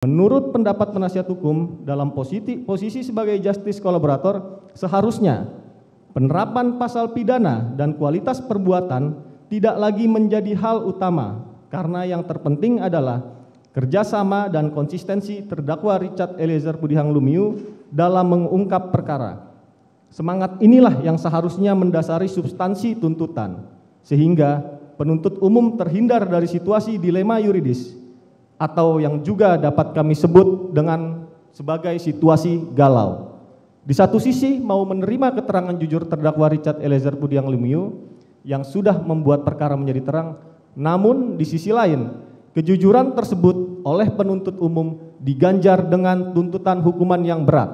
Menurut pendapat penasihat hukum, dalam posisi, posisi sebagai justice kolaborator, seharusnya penerapan pasal pidana dan kualitas perbuatan tidak lagi menjadi hal utama, karena yang terpenting adalah kerjasama dan konsistensi terdakwa Richard Eliezer Budihang Lumiu dalam mengungkap perkara. Semangat inilah yang seharusnya mendasari substansi tuntutan, sehingga penuntut umum terhindar dari situasi dilema yuridis atau yang juga dapat kami sebut dengan sebagai situasi galau. Di satu sisi mau menerima keterangan jujur terdakwa Richard Eliezer Pudiang Lumiu yang sudah membuat perkara menjadi terang, namun di sisi lain kejujuran tersebut oleh penuntut umum diganjar dengan tuntutan hukuman yang berat.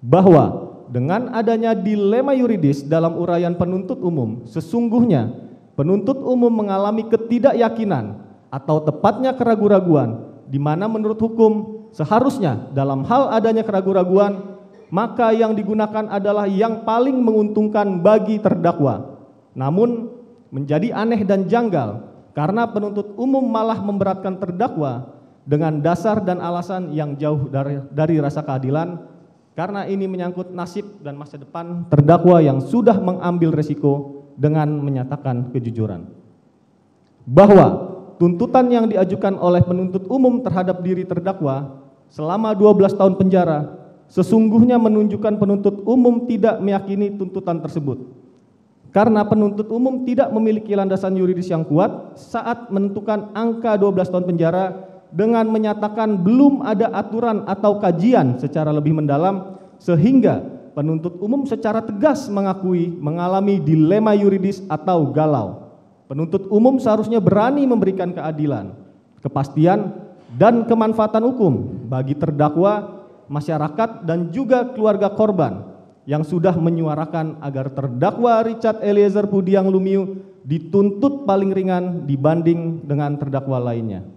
Bahwa dengan adanya dilema yuridis dalam uraian penuntut umum, sesungguhnya penuntut umum mengalami ketidakyakinan atau tepatnya keraguan-raguan, di mana menurut hukum seharusnya dalam hal adanya keraguan-raguan, maka yang digunakan adalah yang paling menguntungkan bagi terdakwa. Namun menjadi aneh dan janggal karena penuntut umum malah memberatkan terdakwa dengan dasar dan alasan yang jauh dari, dari rasa keadilan karena ini menyangkut nasib dan masa depan terdakwa yang sudah mengambil resiko dengan menyatakan kejujuran. Bahwa tuntutan yang diajukan oleh penuntut umum terhadap diri terdakwa selama 12 tahun penjara sesungguhnya menunjukkan penuntut umum tidak meyakini tuntutan tersebut. Karena penuntut umum tidak memiliki landasan yuridis yang kuat saat menentukan angka 12 tahun penjara dengan menyatakan belum ada aturan atau kajian secara lebih mendalam sehingga penuntut umum secara tegas mengakui mengalami dilema yuridis atau galau. Penuntut umum seharusnya berani memberikan keadilan, kepastian, dan kemanfaatan hukum bagi terdakwa, masyarakat, dan juga keluarga korban yang sudah menyuarakan agar terdakwa Richard Eliezer Pudiang Lumiu dituntut paling ringan dibanding dengan terdakwa lainnya.